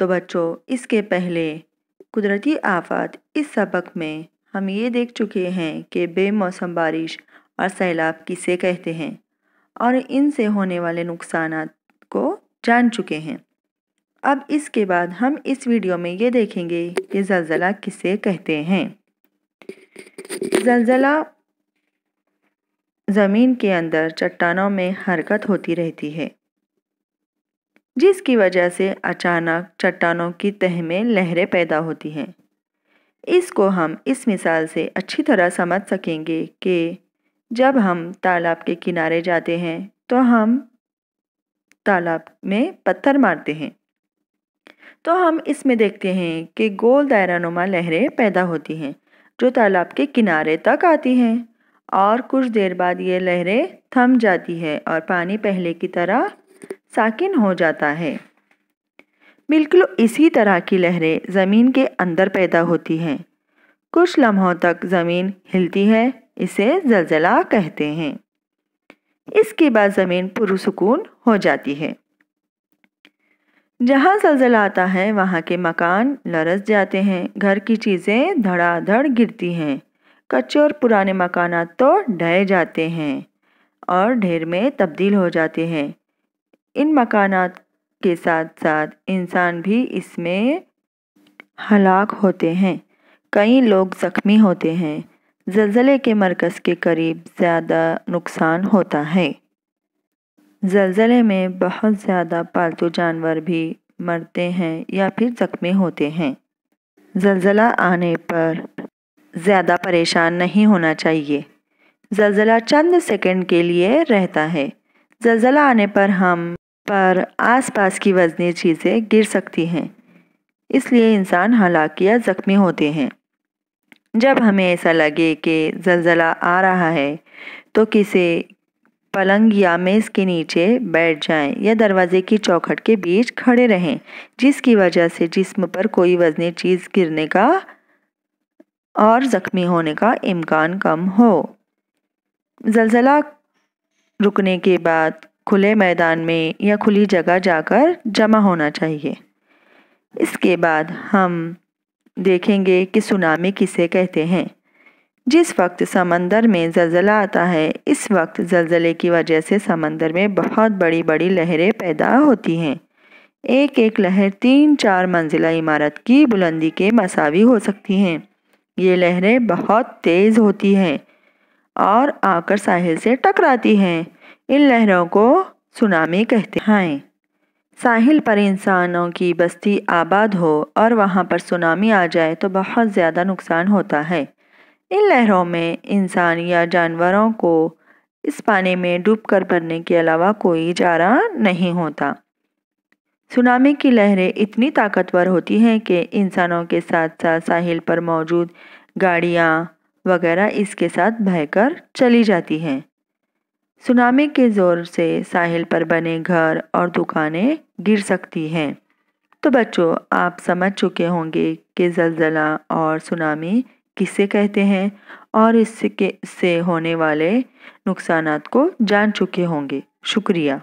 तो बच्चों इसके पहले कुदरती आफत इस सबक में हम ये देख चुके हैं कि बेमौसम बारिश और सैलाब किसे कहते हैं और इनसे होने वाले नुकसान को जान चुके हैं अब इसके बाद हम इस वीडियो में ये देखेंगे कि जलजला किसे कहते हैं जलजला ज़मीन के अंदर चट्टानों में हरकत होती रहती है जिसकी वजह से अचानक चट्टानों की तह में लहरें पैदा होती हैं इसको हम इस मिसाल से अच्छी तरह समझ सकेंगे कि जब हम तालाब के किनारे जाते हैं तो हम तालाब में पत्थर मारते हैं तो हम इसमें देखते हैं कि गोल दायरानुमा लहरें पैदा होती हैं जो तालाब के किनारे तक आती हैं और कुछ देर बाद ये लहरें थम जाती है और पानी पहले की तरह साकिन हो जाता है बिल्कुल इसी तरह की लहरें ज़मीन के अंदर पैदा होती हैं कुछ लम्हों तक ज़मीन हिलती है इसे जलजला कहते हैं इसके बाद ज़मीन पुरसकून हो जाती है जहाँ जलजला आता है वहाँ के मकान लरस जाते हैं घर की चीज़ें धड़ाधड़ गिरती हैं कच्चे और पुराने मकाना तो ढह जाते हैं और ढेर में तब्दील हो जाते हैं इन मकान के साथ साथ इंसान भी इसमें हलाक होते हैं कई लोग ज़ख्मी होते हैं जलज़ले के मरकज़ के करीब ज़्यादा नुकसान होता है जलज़ले में बहुत ज़्यादा पालतू जानवर भी मरते हैं या फिर ज़ख्मी होते हैं जलज़ला आने पर ज़्यादा परेशान नहीं होना चाहिए जलज़ला चंद सेकंड के लिए रहता है जलज़ला आने पर हम पर आसपास की वजनी चीज़ें गिर सकती हैं इसलिए इंसान हलाक या ज़ख्मी होते हैं जब हमें ऐसा लगे कि जलजला आ रहा है तो किसी पलंग या मेज़ के नीचे बैठ जाएं या दरवाजे की चौखट के बीच खड़े रहें जिसकी वजह से जिस्म पर कोई वजनी चीज़ गिरने का और ज़ख्मी होने का इम्कान कम हो जलजला रुकने के बाद खुले मैदान में या खुली जगह जाकर जमा होना चाहिए इसके बाद हम देखेंगे कि सुनामी किसे कहते हैं जिस वक्त समंदर में जलजला आता है इस वक्त जलजले की वजह से समंदर में बहुत बड़ी बड़ी लहरें पैदा होती हैं एक एक लहर तीन चार मंजिला इमारत की बुलंदी के मसावी हो सकती हैं ये लहरें बहुत तेज़ होती हैं और आकर साहिल से टकराती हैं इन लहरों को सुनामी कहते हैं साहिल पर इंसानों की बस्ती आबाद हो और वहाँ पर सुनामी आ जाए तो बहुत ज़्यादा नुकसान होता है इन लहरों में इंसान या जानवरों को इस पानी में डूब कर भरने के अलावा कोई चारा नहीं होता सुनामी की लहरें इतनी ताकतवर होती हैं कि इंसानों के साथ साथ साहिल पर मौजूद गाड़ियाँ वगैरह इसके साथ बहकर चली जाती हैं सुनामी के ज़ोर से साहिल पर बने घर और दुकानें गिर सकती हैं तो बच्चों आप समझ चुके होंगे कि जलजला और सुनामी किसे कहते हैं और इसके से होने वाले नुकसान को जान चुके होंगे शुक्रिया